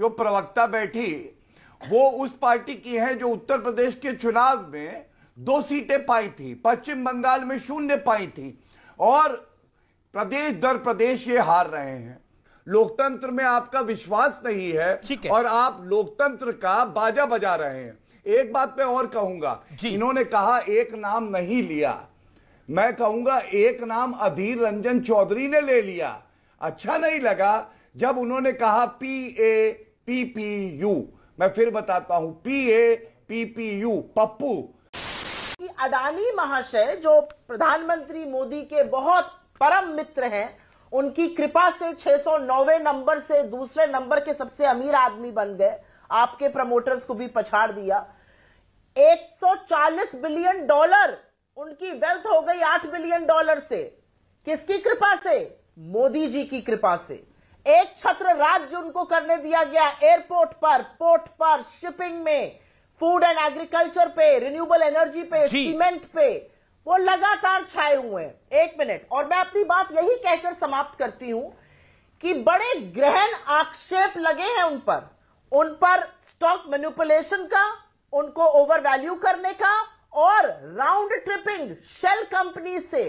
जो प्रवक्ता बैठी वो उस पार्टी की है जो उत्तर प्रदेश के चुनाव में दो सीटें पाई थी पश्चिम बंगाल में शून्य पाई थी और प्रदेश दर प्रदेश ये हार रहे हैं लोकतंत्र में आपका विश्वास नहीं है और आप लोकतंत्र का बाजा बजा रहे हैं एक बात मैं और कहूंगा इन्होंने कहा एक नाम नहीं लिया मैं कहूंगा एक नाम अधीर रंजन चौधरी ने ले लिया अच्छा नहीं लगा जब उन्होंने कहा पी ए पीपीयू मैं फिर बताता हूं P A PPU Pappu Adani महाशय जो प्रधानमंत्री मोदी के बहुत परम मित्र हैं उनकी कृपा से 609वें नंबर से दूसरे नंबर के सबसे अमीर आदमी बन गए आपके प्रमोटर्स को भी पछाड़ दिया 140 बिलियन डॉलर उनकी वेल्थ हो गई 8 बिलियन डॉलर से किसकी कृपा से मोदी जी की कृपा से एक छत्र राज्य उनको करने दिया गया एयरपोर्ट पर पोर्ट पर शिपिंग में फूड एंड एग्रीकल्चर पे रिन्यूएबल एनर्जी पे सीमेंट पे वो लगातार छाए हुए हैं एक मिनट और मैं अपनी बात यही कहकर समाप्त करती हूं कि बड़े ग्रहण आक्षेप लगे हैं उन पर उन पर स्टॉक मैनिपुलेशन का उनको ओवर वैल्यू करने का और राउंड ट्रिपिंग शेल कंपनी से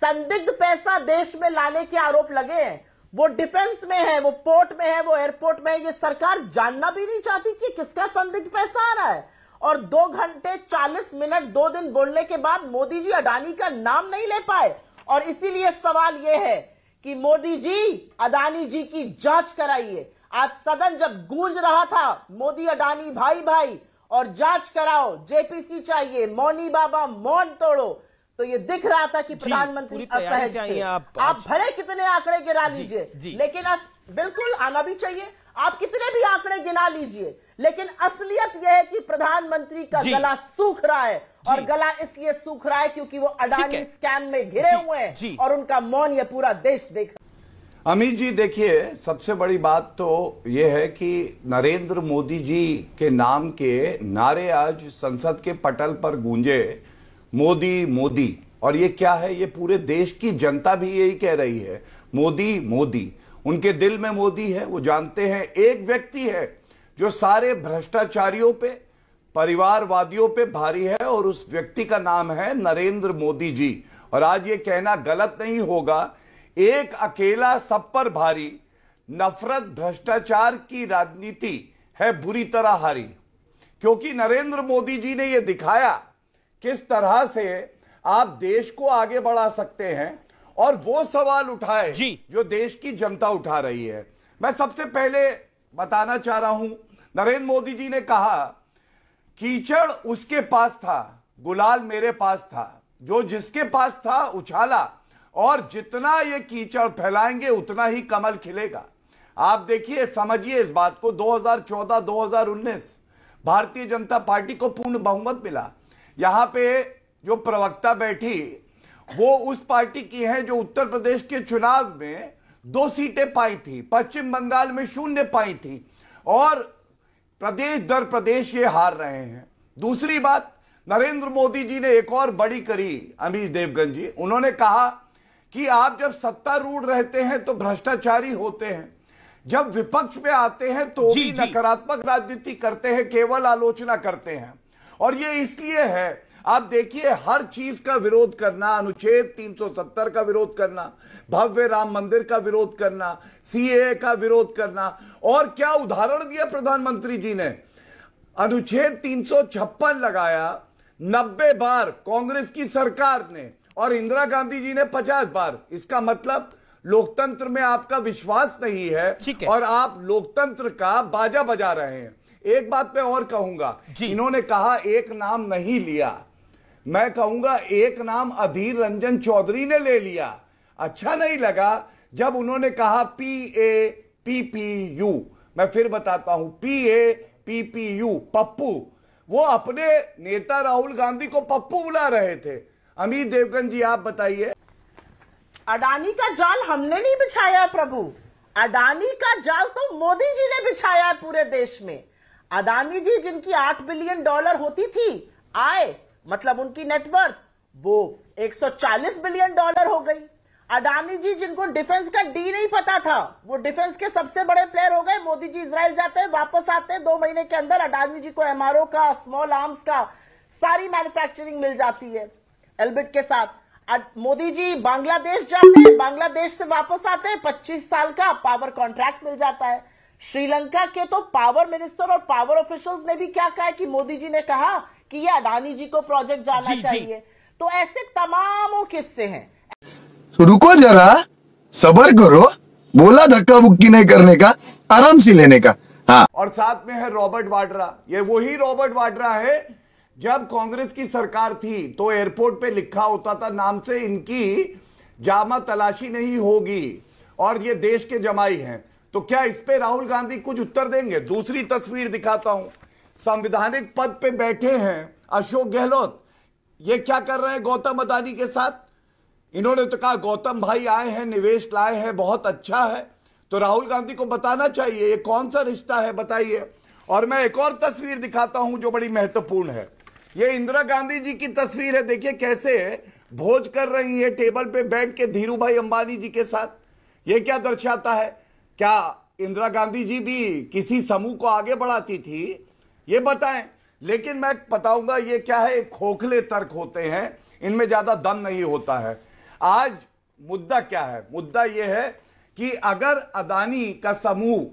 संदिग्ध पैसा देश में लाने के आरोप लगे हैं वो डिफेंस में है वो पोर्ट में है वो एयरपोर्ट में है ये सरकार जानना भी नहीं चाहती कि किसका संदिग्ध पैसा आ रहा है और दो घंटे चालीस मिनट दो दिन बोलने के बाद मोदी जी अडानी का नाम नहीं ले पाए और इसीलिए सवाल यह है कि मोदी जी अडानी जी की जांच कराइए आज सदन जब गूंज रहा था मोदी अडानी भाई भाई और जांच कराओ जेपीसी चाहिए मौनी बाबा मौन तोड़ो तो ये दिख रहा था कि प्रधानमंत्री असहज थे आप, आप भले कितने आंकड़े गिरा लीजिए लेकिन अस, बिल्कुल आना भी चाहिए आप कितने भी आंकड़े गिना लीजिए लेकिन असलियत यह है कि प्रधानमंत्री का गला सूख रहा है और गला इसलिए सूख रहा है क्योंकि वो अडानी स्कैम में घिरे हुए हैं और उनका मौन ये पूरा देश देख अमित जी देखिए सबसे बड़ी बात तो यह है कि नरेंद्र मोदी जी के नाम के नारे आज संसद के पटल पर गूंजे मोदी मोदी और ये क्या है ये पूरे देश की जनता भी यही कह रही है मोदी मोदी उनके दिल में मोदी है वो जानते हैं एक व्यक्ति है जो सारे भ्रष्टाचारियों पे परिवारवादियों पे भारी है और उस व्यक्ति का नाम है नरेंद्र मोदी जी और आज ये कहना गलत नहीं होगा एक अकेला सब पर भारी नफरत भ्रष्टाचार की राजनीति है बुरी तरह हारी क्योंकि नरेंद्र मोदी जी ने यह दिखाया किस तरह से आप देश को आगे बढ़ा सकते हैं और वो सवाल उठाए जी। जो देश की जनता उठा रही है मैं सबसे पहले बताना चाह रहा हूं नरेंद्र मोदी जी ने कहा कीचड़ उसके पास था गुलाल मेरे पास था जो जिसके पास था उछाला और जितना ये कीचड़ फैलाएंगे उतना ही कमल खिलेगा आप देखिए समझिए इस बात को 2014-2019 भारतीय जनता पार्टी को पूर्ण बहुमत मिला यहां पे जो प्रवक्ता बैठी वो उस पार्टी की है जो उत्तर प्रदेश के चुनाव में दो सीटें पाई थी पश्चिम बंगाल में शून्य पाई थी और प्रदेश दर प्रदेश ये हार रहे हैं दूसरी बात नरेंद्र मोदी जी ने एक और बड़ी करी अमीश देवगन जी उन्होंने कहा कि आप जब सत्तारूढ़ रहते हैं तो भ्रष्टाचारी होते हैं जब विपक्ष में आते हैं तो भी नकारात्मक राजनीति करते हैं केवल आलोचना करते हैं और ये इसलिए है आप देखिए हर चीज का विरोध करना अनुच्छेद 370 का विरोध करना भव्य राम मंदिर का विरोध करना सीए का विरोध करना और क्या उदाहरण दिया प्रधानमंत्री जी ने अनुच्छेद तीन लगाया 90 बार कांग्रेस की सरकार ने और इंदिरा गांधी जी ने 50 बार इसका मतलब लोकतंत्र में आपका विश्वास नहीं है और आप लोकतंत्र का बाजा बजा रहे हैं एक बात मैं और कहूंगा इन्होंने कहा एक नाम नहीं लिया मैं कहूंगा एक नाम अधीर रंजन चौधरी ने ले लिया अच्छा नहीं लगा जब उन्होंने कहा P A P P U मैं फिर बताता हूं P A P P U Pappu वो अपने नेता राहुल गांधी को पप्पू बुला रहे थे अमित देवगन जी आप बताइए अडानी का जाल हमने नहीं बिछाया प्रभु अडानी का जाल तो मोदी जी ने बिछाया है पूरे देश में अदानी जी जिनकी आठ बिलियन डॉलर होती थी आए मतलब उनकी नेटवर्थ वो 140 बिलियन डॉलर हो गई अडानी जी जिनको डिफेंस का डी नहीं पता था वो डिफेंस के सबसे बड़े प्लेयर हो गए मोदी जी इसराइल जाते हैं वापस आते हैं दो महीने के अंदर अडानी जी को एमआरओ का स्मॉल आर्म्स का सारी मैन्युफैक्चरिंग मिल जाती है एल्बिट के साथ मोदी जी बांग्लादेश जाते हैं बांग्लादेश से वापस आते हैं पच्चीस साल का पावर कॉन्ट्रैक्ट मिल जाता है श्रीलंका के तो पावर मिनिस्टर और पावर ऑफिशियल्स ने भी क्या कहा कि मोदी जी ने कहा कि ये अडानी जी को प्रोजेक्ट जाना जी, चाहिए जी. तो ऐसे तमाम किस्से हैं तो रुको जरा सबर करो बोला धक्का बुक्की नहीं करने का आराम से लेने का हाँ और साथ में है रॉबर्ट वाड्रा ये वही रॉबर्ट वाड्रा है जब कांग्रेस की सरकार थी तो एयरपोर्ट पे लिखा होता था नाम से इनकी जामा तलाशी नहीं होगी और ये देश के जमाई हैं तो क्या इस पे राहुल गांधी कुछ उत्तर देंगे दूसरी तस्वीर दिखाता हूं संविधानिक पद पे बैठे हैं अशोक गहलोत ये क्या कर रहे हैं गौतम अदानी के साथ इन्होंने तो कहा गौतम भाई आए हैं निवेश लाए हैं बहुत अच्छा है तो राहुल गांधी को बताना चाहिए ये कौन सा रिश्ता है बताइए और मैं एक और तस्वीर दिखाता हूं जो बड़ी महत्वपूर्ण है ये इंदिरा गांधी जी की तस्वीर है देखिए कैसे भोज कर रही है टेबल पे बैठ के धीरू भाई अंबानी जी के साथ ये क्या दर्शाता है क्या इंदिरा गांधी जी भी किसी समूह को आगे बढ़ाती थी ये बताएं लेकिन मैं बताऊंगा ये क्या है खोखले तर्क होते हैं इनमें ज़्यादा दम नहीं होता है आज मुद्दा क्या है मुद्दा ये है कि अगर अदानी का समूह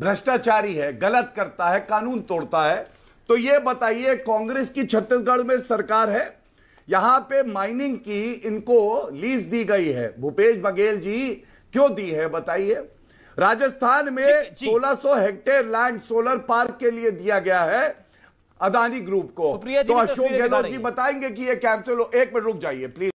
भ्रष्टाचारी है गलत करता है कानून तोड़ता है तो ये बताइए कांग्रेस की छत्तीसगढ़ में सरकार है यहां पे माइनिंग की इनको लीज दी गई है भूपेश बघेल जी क्यों दी है बताइए राजस्थान में 1600 हेक्टेयर लैंड सोलर पार्क के लिए दिया गया है अदानी ग्रुप को तो अशोक गहलोत जी बताएंगे कि ये कैंसिल हो एक मिनट रुक जाइए प्लीज